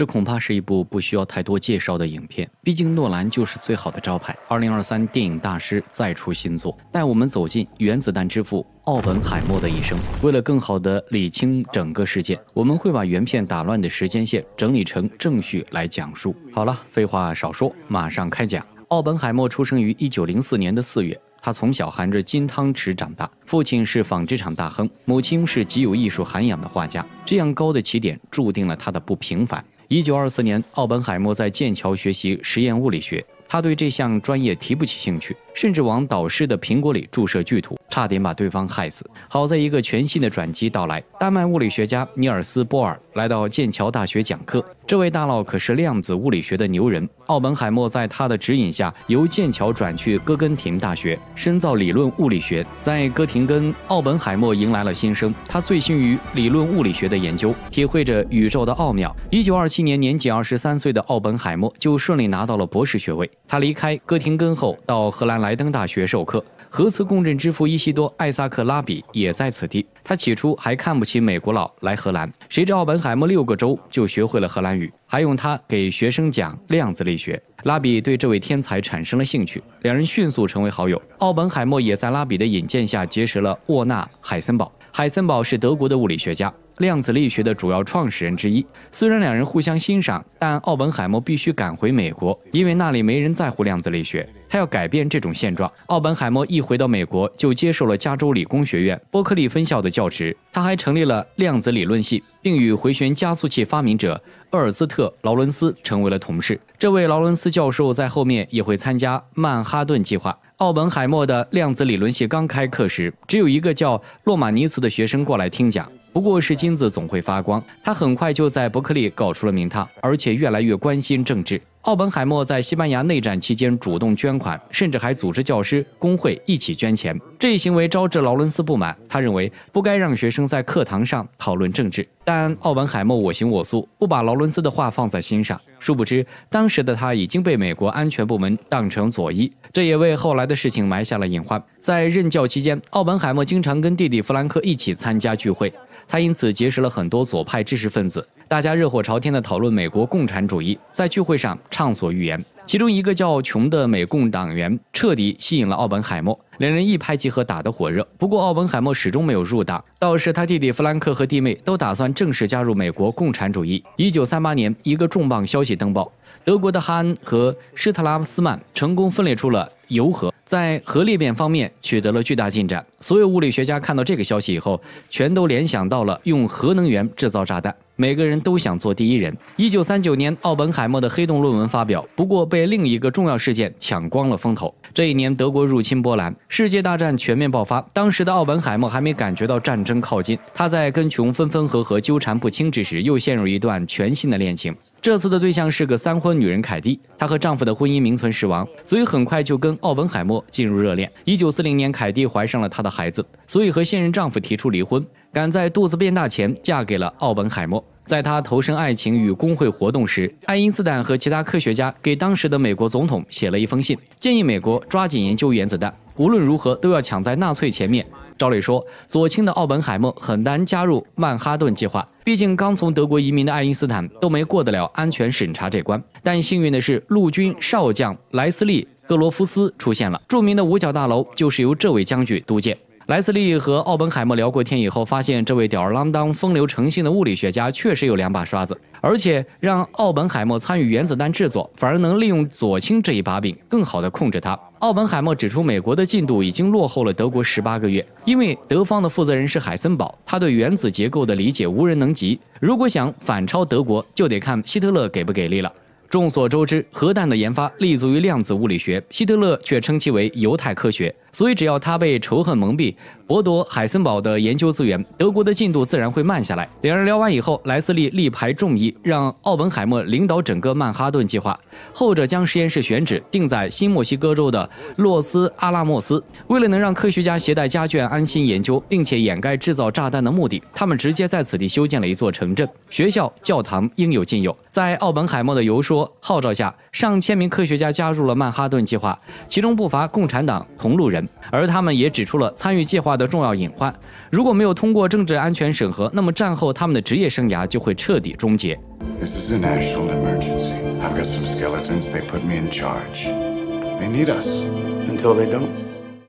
这恐怕是一部不需要太多介绍的影片，毕竟诺兰就是最好的招牌。二零二三，电影大师再出新作，带我们走进原子弹之父奥本海默的一生。为了更好的理清整个事件，我们会把原片打乱的时间线整理成正序来讲述。好了，废话少说，马上开讲。奥本海默出生于一九零四年的四月，他从小含着金汤匙长大，父亲是纺织厂大亨，母亲是极有艺术涵养的画家。这样高的起点，注定了他的不平凡。一九二四年，奥本海默在剑桥学习实验物理学，他对这项专业提不起兴趣。甚至往导师的苹果里注射剧毒，差点把对方害死。好在一个全新的转机到来，丹麦物理学家尼尔斯·波尔来到剑桥大学讲课。这位大佬可是量子物理学的牛人。奥本海默在他的指引下，由剑桥转去哥廷根大学深造理论物理学。在哥廷根，奥本海默迎来了新生。他醉心于理论物理学的研究，体会着宇宙的奥妙。1927年，年仅23岁的奥本海默就顺利拿到了博士学位。他离开哥廷根后，到荷兰莱莱登大学授课，核磁共振之父伊西多·艾萨克拉比也在此地。他起初还看不起美国佬来荷兰，谁知奥本海默六个州就学会了荷兰语。还用它给学生讲量子力学，拉比对这位天才产生了兴趣，两人迅速成为好友。奥本海默也在拉比的引荐下结识了沃纳·海森堡。海森堡是德国的物理学家，量子力学的主要创始人之一。虽然两人互相欣赏，但奥本海默必须赶回美国，因为那里没人在乎量子力学，他要改变这种现状。奥本海默一回到美国，就接受了加州理工学院伯克利分校的教职，他还成立了量子理论系，并与回旋加速器发明者。厄尔斯特·劳伦斯成为了同事。这位劳伦斯教授在后面也会参加曼哈顿计划。奥本海默的量子理论系刚开课时，只有一个叫洛马尼茨的学生过来听讲。不过，是金子总会发光，他很快就在伯克利搞出了名堂，而且越来越关心政治。奥本海默在西班牙内战期间主动捐款，甚至还组织教师工会一起捐钱。这一行为招致劳伦斯不满，他认为不该让学生在课堂上讨论政治。但奥本海默我行我素，不把劳伦斯的话放在心上。殊不知，当时的他已经被美国安全部门当成左翼，这也为后来的事情埋下了隐患。在任教期间，奥本海默经常跟弟弟弗兰克一起参加聚会，他因此结识了很多左派知识分子，大家热火朝天地讨论美国共产主义，在聚会上畅所欲言。其中一个叫琼的美共党员彻底吸引了奥本海默，两人一拍即合，打得火热。不过，奥本海默始终没有入党，倒是他弟弟弗兰克和弟妹都打算正式加入美国共产主义。一九三八年，一个重磅消息登报：德国的哈恩和施特拉斯曼成功分裂出了铀核，在核裂变方面取得了巨大进展。所有物理学家看到这个消息以后，全都联想到了用核能源制造炸弹。每个人都想做第一人。一九三九年，奥本海默的黑洞论文发表，不过被另一个重要事件抢光了风头。这一年，德国入侵波兰，世界大战全面爆发。当时的奥本海默还没感觉到战争靠近，他在跟琼分分合合、纠缠不清之时，又陷入一段全新的恋情。这次的对象是个三婚女人凯蒂，她和丈夫的婚姻名存实亡，所以很快就跟奥本海默进入热恋。一九四零年，凯蒂怀上了他的孩子，所以和现任丈夫提出离婚。赶在肚子变大前嫁给了奥本海默。在他投身爱情与工会活动时，爱因斯坦和其他科学家给当时的美国总统写了一封信，建议美国抓紧研究原子弹，无论如何都要抢在纳粹前面。赵磊说，左倾的奥本海默很难加入曼哈顿计划，毕竟刚从德国移民的爱因斯坦都没过得了安全审查这关。但幸运的是，陆军少将莱斯利·格罗夫斯出现了，著名的五角大楼就是由这位将军督建。莱斯利和奥本海默聊过天以后，发现这位吊儿郎当、风流成性的物理学家确实有两把刷子，而且让奥本海默参与原子弹制作，反而能利用左倾这一把柄，更好的控制他。奥本海默指出，美国的进度已经落后了德国十八个月，因为德方的负责人是海森堡，他对原子结构的理解无人能及。如果想反超德国，就得看希特勒给不给力了。众所周知，核弹的研发立足于量子物理学。希特勒却称其为犹太科学，所以只要他被仇恨蒙蔽，剥夺海森堡的研究资源，德国的进度自然会慢下来。两人聊完以后，莱斯利力排众议，让奥本海默领导整个曼哈顿计划。后者将实验室选址定在新墨西哥州的洛斯阿拉莫斯。为了能让科学家携带家眷安心研究，并且掩盖制造炸弹的目的，他们直接在此地修建了一座城镇，学校、教堂应有尽有。在奥本海默的游说。号召下，上千名科学家加入了曼哈顿计划，其中不乏共产党同路人，而他们也指出了参与计划的重要隐患。如果没有通过政治安全审核，那么战后他们的职业生涯就会彻底终结。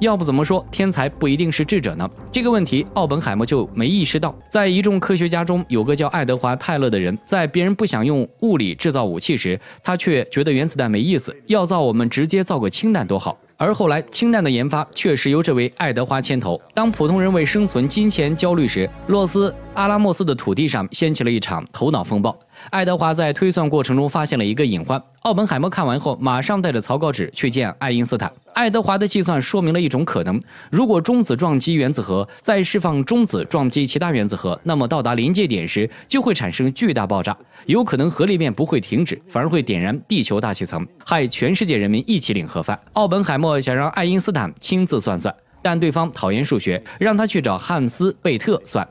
要不怎么说天才不一定是智者呢？这个问题，奥本海默就没意识到。在一众科学家中，有个叫爱德华·泰勒的人，在别人不想用物理制造武器时，他却觉得原子弹没意思，要造我们直接造个氢弹多好。而后来，氢弹的研发确实由这位爱德华牵头。当普通人为生存、金钱焦虑时，洛斯阿拉莫斯的土地上掀起了一场头脑风暴。爱德华在推算过程中发现了一个隐患，奥本海默看完后马上带着草稿纸去见爱因斯坦。爱德华的计算说明了一种可能：如果中子撞击原子核，再释放中子撞击其他原子核，那么到达临界点时就会产生巨大爆炸，有可能核裂变不会停止，反而会点燃地球大气层，害全世界人民一起领盒饭。奥本海默想让爱因斯坦亲自算算，但对方讨厌数学，让他去找汉斯·贝特算。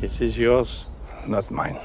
This is yours, not mine.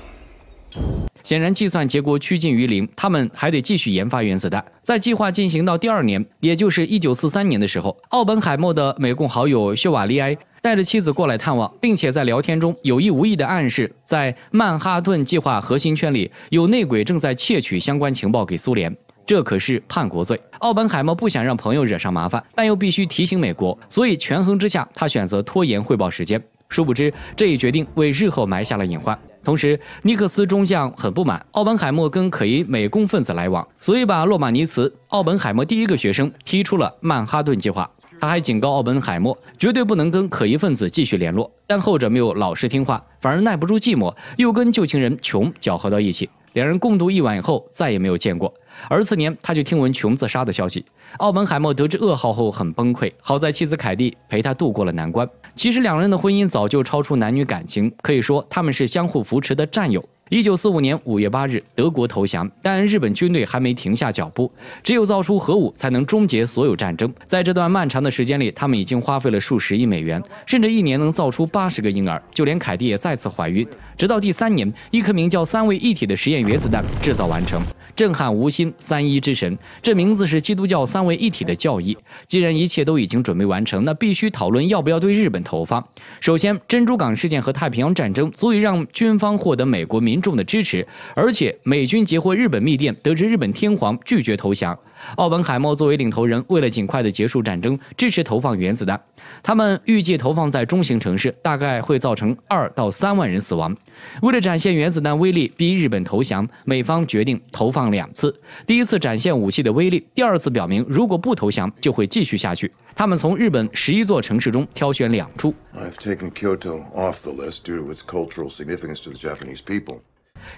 显然，计算结果趋近于零，他们还得继续研发原子弹。在计划进行到第二年，也就是1943年的时候，奥本海默的美共好友薛瓦利埃带着妻子过来探望，并且在聊天中有意无意的暗示，在曼哈顿计划核心圈里有内鬼正在窃取相关情报给苏联，这可是叛国罪。奥本海默不想让朋友惹上麻烦，但又必须提醒美国，所以权衡之下，他选择拖延汇报时间。殊不知，这一决定为日后埋下了隐患。同时，尼克斯中将很不满奥本海默跟可疑美共分子来往，所以把洛马尼茨（奥本海默第一个学生）踢出了曼哈顿计划。他还警告奥本海默绝对不能跟可疑分子继续联络，但后者没有老实听话，反而耐不住寂寞，又跟旧情人琼搅和到一起。两人共度一晚以后，再也没有见过。而次年，他就听闻琼自杀的消息。奥本海默得知噩耗后很崩溃，好在妻子凯蒂陪他度过了难关。其实，两人的婚姻早就超出男女感情，可以说他们是相互扶持的战友。一九四五年五月八日，德国投降，但日本军队还没停下脚步。只有造出核武，才能终结所有战争。在这段漫长的时间里，他们已经花费了数十亿美元，甚至一年能造出八十个婴儿。就连凯蒂也再次怀孕。直到第三年，一颗名叫“三位一体”的实验原子弹制造完成。震撼无心三一之神，这名字是基督教三位一体的教义。既然一切都已经准备完成，那必须讨论要不要对日本投放。首先，珍珠港事件和太平洋战争足以让军方获得美国民众的支持，而且美军截获日本密电，得知日本天皇拒绝投降。奥本海默作为领头人，为了尽快的结束战争，支持投放原子弹。他们预计投放在中型城市，大概会造成二到三万人死亡。为了展现原子弹威力，逼日本投降，美方决定投放两次。第一次展现武器的威力，第二次表明如果不投降就会继续下去。他们从日本十一座城市中挑选两处。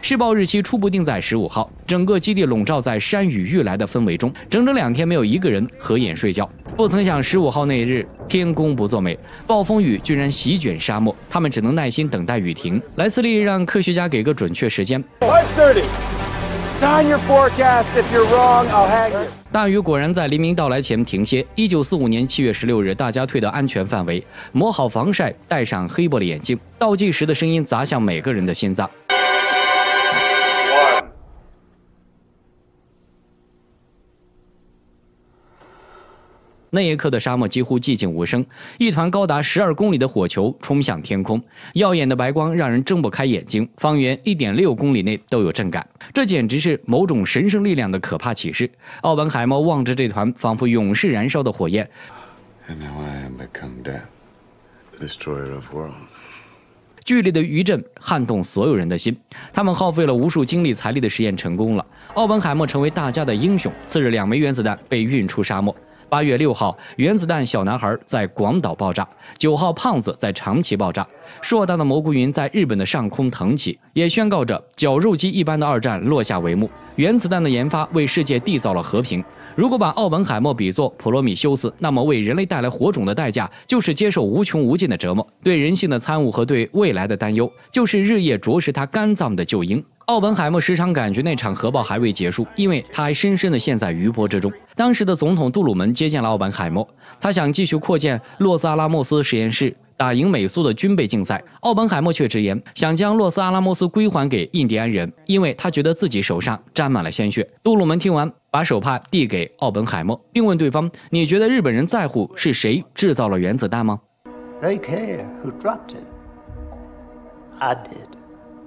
试爆日期初步定在十五号，整个基地笼罩在山雨欲来的氛围中，整整两天没有一个人合眼睡觉。不曾想十五号那日天公不作美，暴风雨居然席卷沙漠，他们只能耐心等待雨停。莱斯利让科学家给个准确时间。大雨果然在黎明到来前停歇。一九四五年七月十六日，大家退到安全范围，抹好防晒，戴上黑玻璃眼镜。倒计时的声音砸向每个人的心脏。那一刻的沙漠几乎寂静无声，一团高达十二公里的火球冲向天空，耀眼的白光让人睁不开眼睛，方圆一点六公里内都有震感。这简直是某种神圣力量的可怕启示。奥本海默望着这团仿佛永世燃烧的火焰，剧烈的余震撼动所有人的心。他们耗费了无数精力财力的实验成功了，奥本海默成为大家的英雄。次日，两枚原子弹被运出沙漠。八月六号，原子弹“小男孩”在广岛爆炸；九号，胖子在长崎爆炸。硕大的蘑菇云在日本的上空腾起，也宣告着绞肉机一般的二战落下帷幕。原子弹的研发为世界缔造了和平。如果把奥本海默比作普罗米修斯，那么为人类带来火种的代价就是接受无穷无尽的折磨；对人性的参悟和对未来的担忧，就是日夜啄食他肝脏的鹫鹰。奥本海默时常感觉那场核爆还未结束，因为他还深深的陷在余波之中。当时的总统杜鲁门接见了奥本海默，他想继续扩建洛斯阿拉莫斯实验室，打赢美苏的军备竞赛。奥本海默却直言，想将洛斯阿拉莫斯归还给印第安人，因为他觉得自己手上沾满了鲜血。杜鲁门听完，把手帕递给奥本海默，并问对方：“你觉得日本人在乎是谁制造了原子弹吗？” They care who dropped it. I did.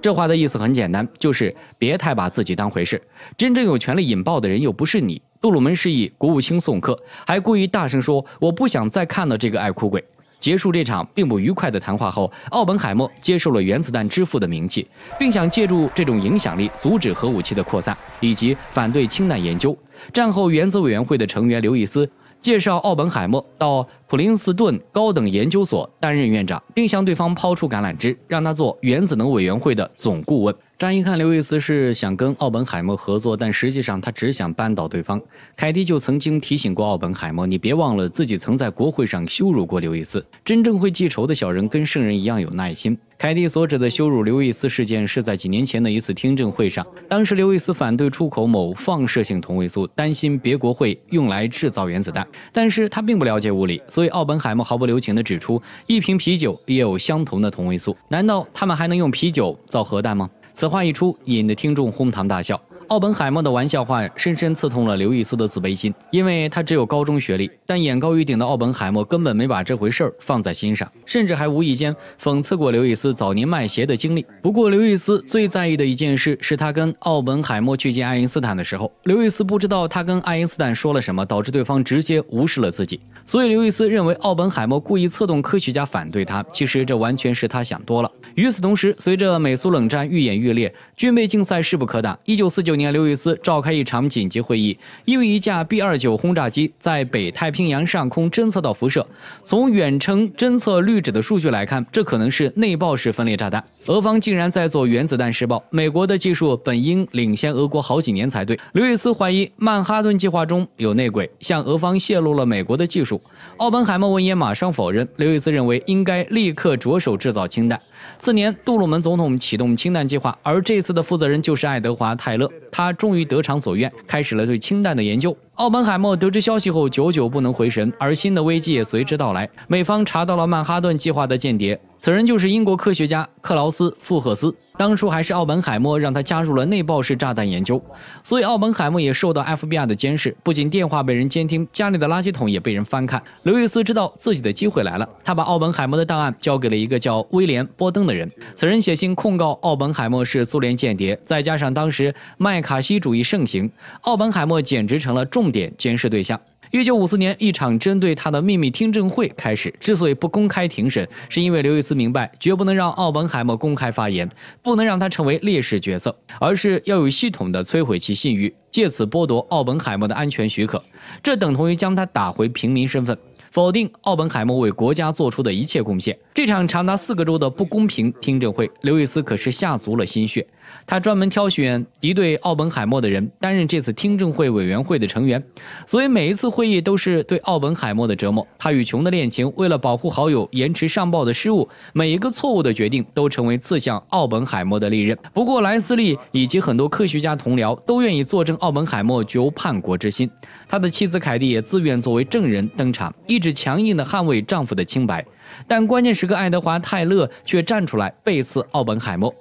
这话的意思很简单，就是别太把自己当回事。真正有权利引爆的人又不是你。杜鲁门示意国务卿送客，还故意大声说：“我不想再看到这个爱哭鬼。”结束这场并不愉快的谈话后，奥本海默接受了原子弹之父的名气，并想借助这种影响力阻止核武器的扩散以及反对氢弹研究。战后，原子委员会的成员刘易斯。介绍奥本海默到普林斯顿高等研究所担任院长，并向对方抛出橄榄枝，让他做原子能委员会的总顾问。乍一看，刘易斯是想跟奥本海默合作，但实际上他只想扳倒对方。凯蒂就曾经提醒过奥本海默：“你别忘了自己曾在国会上羞辱过刘易斯。”真正会记仇的小人跟圣人一样有耐心。凯蒂所指的羞辱刘易斯事件，是在几年前的一次听证会上。当时刘易斯反对出口某放射性同位素，担心别国会用来制造原子弹。但是他并不了解物理，所以奥本海默毫不留情地指出：“一瓶啤酒也有相同的同位素，难道他们还能用啤酒造核弹吗？”此话一出，引得听众哄堂大笑。奥本海默的玩笑话深深刺痛了刘易斯的自卑心，因为他只有高中学历。但眼高于顶的奥本海默根本没把这回事儿放在心上，甚至还无意间讽刺过刘易斯早年卖鞋的经历。不过，刘易斯最在意的一件事是他跟奥本海默去见爱因斯坦的时候，刘易斯不知道他跟爱因斯坦说了什么，导致对方直接无视了自己。所以，刘易斯认为奥本海默故意策动科学家反对他。其实，这完全是他想多了。与此同时，随着美苏冷战愈演愈烈，军备竞赛势不可挡。一九四九年。年，刘易斯召开一场紧急会议，因为一架 B-29 轰炸机在北太平洋上空侦测到辐射。从远程侦测滤纸的数据来看，这可能是内爆式分裂炸弹。俄方竟然在做原子弹试爆，美国的技术本应领先俄国好几年才对。刘易斯怀疑曼哈顿计划中有内鬼，向俄方泄露了美国的技术。奥本海默闻言马上否认。刘易斯认为应该立刻着手制造氢弹。次年，杜鲁门总统启动氢弹计划，而这次的负责人就是爱德华·泰勒。他终于得偿所愿，开始了对氢弹的研究。奥本海默得知消息后，久久不能回神，而新的危机也随之到来。美方查到了曼哈顿计划的间谍。此人就是英国科学家克劳斯·富赫斯，当初还是奥本海默让他加入了内爆式炸弹研究，所以奥本海默也受到 FBI 的监视，不仅电话被人监听，家里的垃圾桶也被人翻看。刘易斯知道自己的机会来了，他把奥本海默的档案交给了一个叫威廉·波登的人，此人写信控告奥本海默是苏联间谍，再加上当时麦卡锡主义盛行，奥本海默简直成了重点监视对象。一九五四年，一场针对他的秘密听证会开始。之所以不公开庭审，是因为刘易斯明白，绝不能让奥本海默公开发言，不能让他成为烈士角色，而是要有系统的摧毁其信誉，借此剥夺奥本海默的安全许可，这等同于将他打回平民身份。否定奥本海默为国家做出的一切贡献。这场长达四个周的不公平听证会，刘易斯可是下足了心血。他专门挑选敌对奥本海默的人担任这次听证会委员会的成员，所以每一次会议都是对奥本海默的折磨。他与琼的恋情，为了保护好友延迟上报的失误，每一个错误的决定都成为刺向奥本海默的利刃。不过莱斯利以及很多科学家同僚都愿意作证，奥本海默绝无叛国之心。他的妻子凯蒂也自愿作为证人登场。一是强硬的捍卫丈夫的清白，但关键时刻，爱德华·泰勒却站出来背刺奥本海默。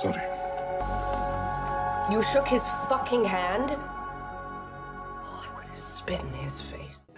Sorry. shook his You fucking hand.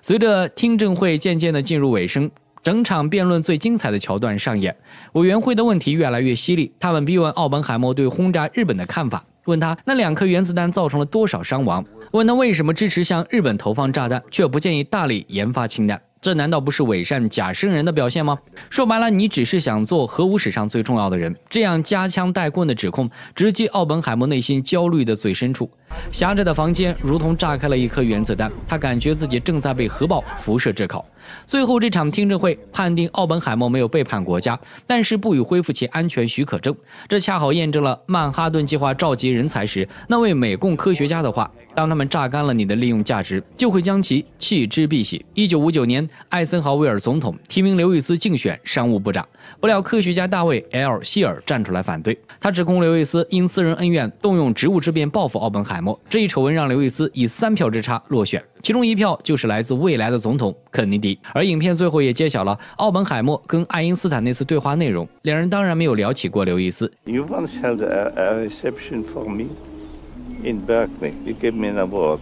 随着听证会渐渐的进入尾声，整场辩论最精彩的桥段上演。委员会的问题越来越犀利，他们逼问奥本海默对轰炸日本的看法，问他那两颗原子弹造成了多少伤亡，问他为什么支持向日本投放炸弹，却不建议大力研发氢弹。这难道不是伪善假圣人的表现吗？说白了，你只是想做核武史上最重要的人。这样夹枪带棍的指控，直击奥本海默内心焦虑的最深处。狭窄的房间如同炸开了一颗原子弹，他感觉自己正在被核爆辐射炙烤。最后，这场听证会判定奥本海默没有背叛国家，但是不予恢复其安全许可证。这恰好验证了曼哈顿计划召集人才时那位美共科学家的话：“当他们榨干了你的利用价值，就会将其弃之敝屣。” 1959年，艾森豪威尔总统提名刘易斯竞选商务部长，不料科学家大卫 ·L· 希尔站出来反对，他指控刘易斯因私人恩怨动用职务之便报复奥本海默。这一丑闻让刘易斯以三票之差落选。其中一票就是来自未来的总统肯尼迪，而影片最后也揭晓了奥本海默跟爱因斯坦那次对话内容。两人当然没有聊起过刘易斯。You once held a reception for me in Berkeley. You gave me an award.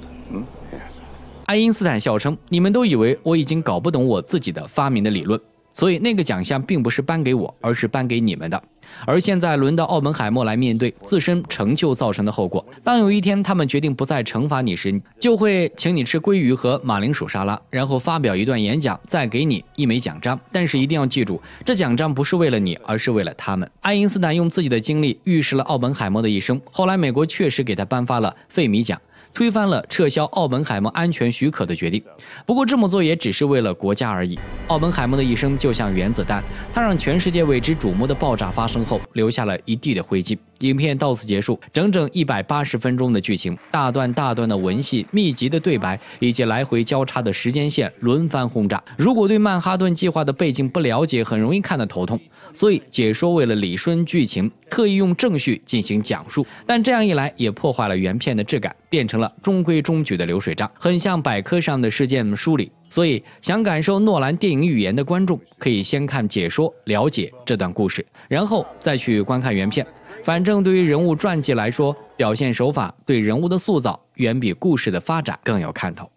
爱因斯坦笑称：“你们都以为我已经搞不懂我自己的发明的理论。”所以那个奖项并不是颁给我，而是颁给你们的。而现在轮到奥本海默来面对自身成就造成的后果。当有一天他们决定不再惩罚你时，就会请你吃鲑鱼和马铃薯沙拉，然后发表一段演讲，再给你一枚奖章。但是一定要记住，这奖章不是为了你，而是为了他们。爱因斯坦用自己的经历预示了奥本海默的一生。后来，美国确实给他颁发了费米奖。推翻了撤销澳门海默安全许可的决定，不过这么做也只是为了国家而已。澳门海默的一生就像原子弹，它让全世界为之瞩目的爆炸发生后，留下了一地的灰烬。影片到此结束，整整一百八十分钟的剧情，大段大段的文戏，密集的对白，以及来回交叉的时间线轮番轰炸。如果对曼哈顿计划的背景不了解，很容易看得头痛。所以解说为了理顺剧情，特意用正序进行讲述，但这样一来也破坏了原片的质感。变成了中规中矩的流水账，很像百科上的事件梳理。所以，想感受诺兰电影语言的观众，可以先看解说了解这段故事，然后再去观看原片。反正对于人物传记来说，表现手法对人物的塑造，远比故事的发展更有看头。